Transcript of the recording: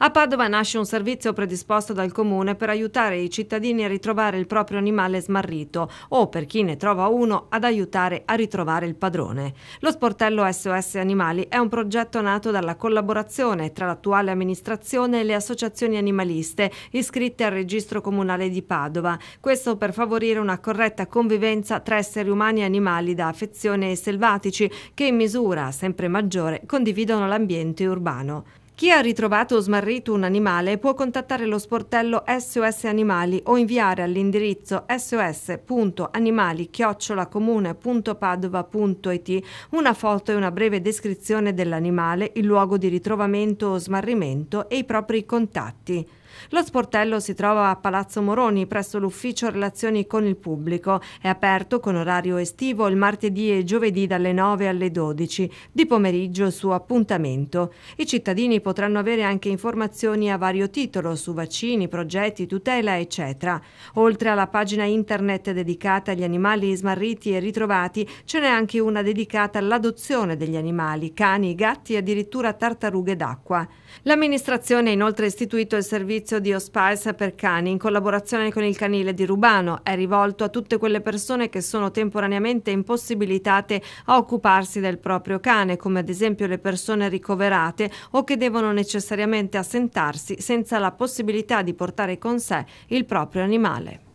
A Padova nasce un servizio predisposto dal comune per aiutare i cittadini a ritrovare il proprio animale smarrito o per chi ne trova uno ad aiutare a ritrovare il padrone. Lo sportello SOS Animali è un progetto nato dalla collaborazione tra l'attuale amministrazione e le associazioni animaliste iscritte al registro comunale di Padova. Questo per favorire una corretta convivenza tra esseri umani e animali da affezione e selvatici che in misura sempre maggiore condividono l'ambiente urbano. Chi ha ritrovato o smarrito un animale può contattare lo sportello SOS Animali o inviare all'indirizzo sos.animali-comune.padova.it una foto e una breve descrizione dell'animale, il luogo di ritrovamento o smarrimento e i propri contatti. Lo sportello si trova a Palazzo Moroni presso l'ufficio relazioni con il pubblico. È aperto con orario estivo il martedì e giovedì dalle 9 alle 12, di pomeriggio su appuntamento. I cittadini potranno avere anche informazioni a vario titolo su vaccini, progetti, tutela, eccetera. Oltre alla pagina internet dedicata agli animali smarriti e ritrovati, ce n'è anche una dedicata all'adozione degli animali, cani, gatti e addirittura tartarughe d'acqua. L'amministrazione ha inoltre istituito il servizio di Hospice per cani in collaborazione con il canile di Rubano. È rivolto a tutte quelle persone che sono temporaneamente impossibilitate a occuparsi del proprio cane, come ad esempio le persone ricoverate o che devono devono necessariamente assentarsi senza la possibilità di portare con sé il proprio animale.